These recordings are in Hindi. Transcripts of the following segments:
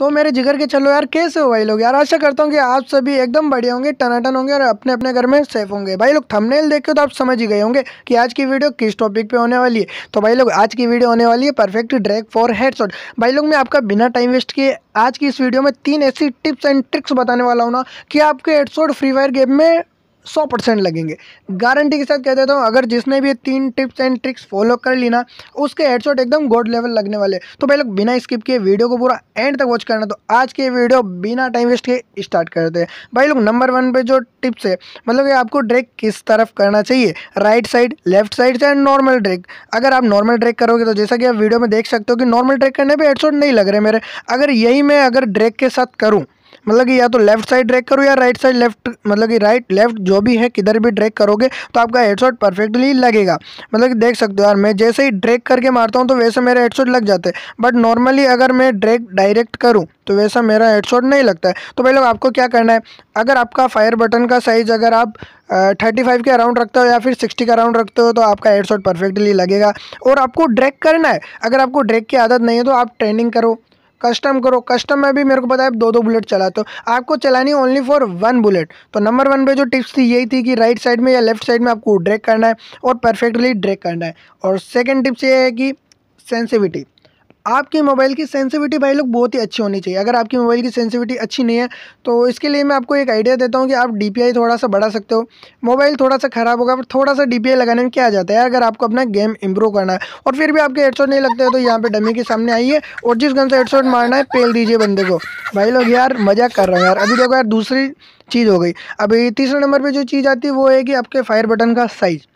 तो मेरे जिगर के चलो यार कैसे हो भाई लोग यार आशा करता हूँ कि आप सभी एकदम बढ़िया होंगे टनाटन होंगे और अपने अपने घर में सेफ होंगे भाई लोग थंबनेल देख के तो आप समझ ही गए होंगे कि आज की वीडियो किस टॉपिक पे होने वाली है तो भाई लोग आज की वीडियो होने वाली है परफेक्ट ड्रैग फॉर हेडसॉट भाई लोग मैं आपका बिना टाइम वेस्ट किए आज की इस वीडियो में तीन ऐसी टिप्स एंड ट्रिक्स बताने वाला हूँ ना कि आपके हेडसॉट फ्री फायर गेम में सौ परसेंट लगेंगे गारंटी के साथ कह देता हूँ अगर जिसने भी तीन टिप्स एंड ट्रिक्स फॉलो कर ली ना उसके हेडशॉट एकदम गोड लेवल लगने वाले तो भाई लोग बिना स्किप किए वीडियो को पूरा एंड तक वॉच करना तो आज के वीडियो बिना टाइम वेस्ट के स्टार्ट करते हैं भाई लोग नंबर वन पे जो टिप्स है मतलब कि आपको ड्रेक किस तरफ करना चाहिए राइट साइड लेफ्ट साइड से एंड नॉर्मल ड्रेक अगर आप नॉर्मल ड्रेक करोगे तो जैसा कि आप वीडियो में देख सकते हो कि नॉर्मल ड्रेक करने पर हेडशॉट नहीं लग रहे मेरे अगर यही मैं अगर ड्रेक के साथ करूँ मतलब कि या तो लेफ्ट साइड ड्रैग करो या राइट साइड लेफ्ट मतलब कि राइट लेफ्ट जो भी है किधर भी ड्रैग करोगे तो आपका हेडशॉट परफेक्टली लगेगा मतलब कि देख सकते हो यार मैं जैसे ही ड्रैग करके मारता हूँ तो वैसे मेरा हेडशॉट लग जाते हैं बट नॉर्मली अगर मैं ड्रैग डायरेक्ट करूँ तो वैसा मेरा हेडशॉट नहीं लगता है तो भाई लोग आपको क्या करना है अगर आपका फायर बटन का साइज़ अगर आप थर्टी फाइव के अराउंड रखते हो या फिर सिक्सटी का अराउंड रखते हो तो आपका हेडशॉट परफेक्टली लगेगा और आपको ड्रैग करना है अगर आपको ड्रैग की आदत नहीं है तो आप ट्रेनिंग करो कस्टम करो कस्टम में भी मेरे को पता है दो दो बुलेट चलाते हो आपको चलानी ओनली फॉर वन बुलेट तो नंबर वन पे जो टिप्स थी यही थी कि राइट साइड में या लेफ्ट साइड में आपको ड्रेक करना है और परफेक्टली ड्रेक करना है और सेकेंड टिप्स ये है कि सेंसिविटी आपके मोबाइल की सेंसिविटी भाई लोग बहुत ही अच्छी होनी चाहिए अगर आपकी मोबाइल की सेंसिविटी अच्छी नहीं है तो इसके लिए मैं आपको एक आइडिया देता हूँ कि आप डी थोड़ा सा बढ़ा सकते हो मोबाइल थोड़ा सा ख़राब होगा पर थोड़ा सा डी लगाने में क्या आ जाता है अगर आपको अपना गेम इंप्रूव करना है और फिर भी आपके हेडसोट नहीं लगते तो यहाँ पर डमी के सामने आइए और जिस गन से हेडसोट मारना है पेल दीजिए बंदे को भाई लोग यार मजा कर रहे हैं यार अभी देखो यार दूसरी चीज़ हो गई अभी तीसरे नंबर पर जो चीज़ आती है वो है कि आपके फायर बटन का साइज़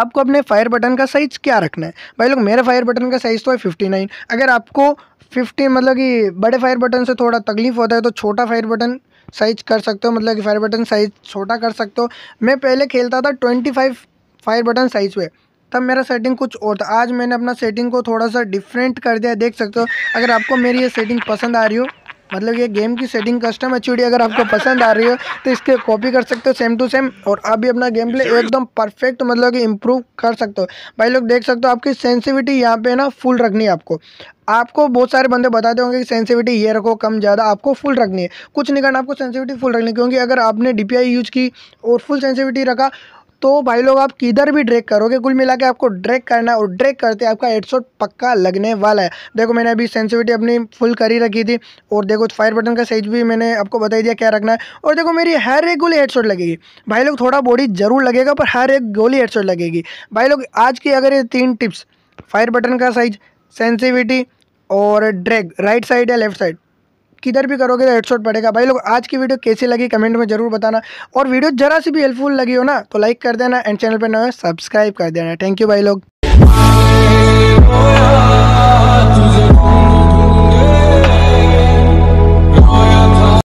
आपको अपने फायर बटन का साइज़ क्या रखना है भाई लोग मेरे फायर बटन का साइज़ तो है फिफ्टी नाइन अगर आपको फिफ्टी मतलब कि बड़े फायर बटन से थोड़ा तकलीफ़ होता है तो छोटा फायर बटन साइज कर सकते हो मतलब कि फायर बटन साइज छोटा कर सकते हो मैं पहले खेलता था twenty five fire button size पे तब मेरा सेटिंग कुछ और था आज मैंने अपना सेटिंग को थोड़ा सा डिफरेंट कर दिया देख सकते हो अगर आपको मेरी ये सेटिंग पसंद आ रही हो मतलब ये गेम की सेटिंग कस्टम एच अगर आपको पसंद आ रही हो तो इसके कॉपी कर सकते हो सेम टू सेम और आप भी अपना गेम प्ले एकदम परफेक्ट मतलब कि इम्प्रूव कर सकते हो भाई लोग देख सकते हो आपकी सेंसिविटी यहाँ पे ना फुल रखनी है आपको आपको बहुत सारे बंदे बताते होंगे कि सेंसिविटी ये रखो कम ज़्यादा आपको फुल रखनी है कुछ नहीं करना आपको सेंसिविटी फुल रखनी है क्योंकि अगर आपने डी यूज़ की और फुल सेंसिविटी रखा तो भाई लोग आप किधर भी ड्रैग करोगे कुल मिला के आपको ड्रैग करना है और ड्रैग करते आपका हेडशॉट पक्का लगने वाला है देखो मैंने अभी सेंसिविटी अपनी फुल करी रखी थी और देखो फायर बटन का साइज भी मैंने आपको बता दिया क्या रखना है और देखो मेरी हर एक गोली हेडशॉट लगेगी भाई लोग थोड़ा बॉडी जरूर लगेगा पर हर एक गोली हेडशॉट लगेगी भाई लोग आज की अगर ये तीन टिप्स फायर बटन का साइज सेंसिविटी और ड्रैग राइट साइड या लेफ्ट साइड किधर भी करोगे तो हेडसॉट पड़ेगा भाई लोग आज की वीडियो कैसी लगी कमेंट में जरूर बताना और वीडियो जरा सी भी हेल्पफुल लगी हो ना तो लाइक कर देना एंड चैनल पर ना सब्सक्राइब कर देना थैंक यू भाई लोग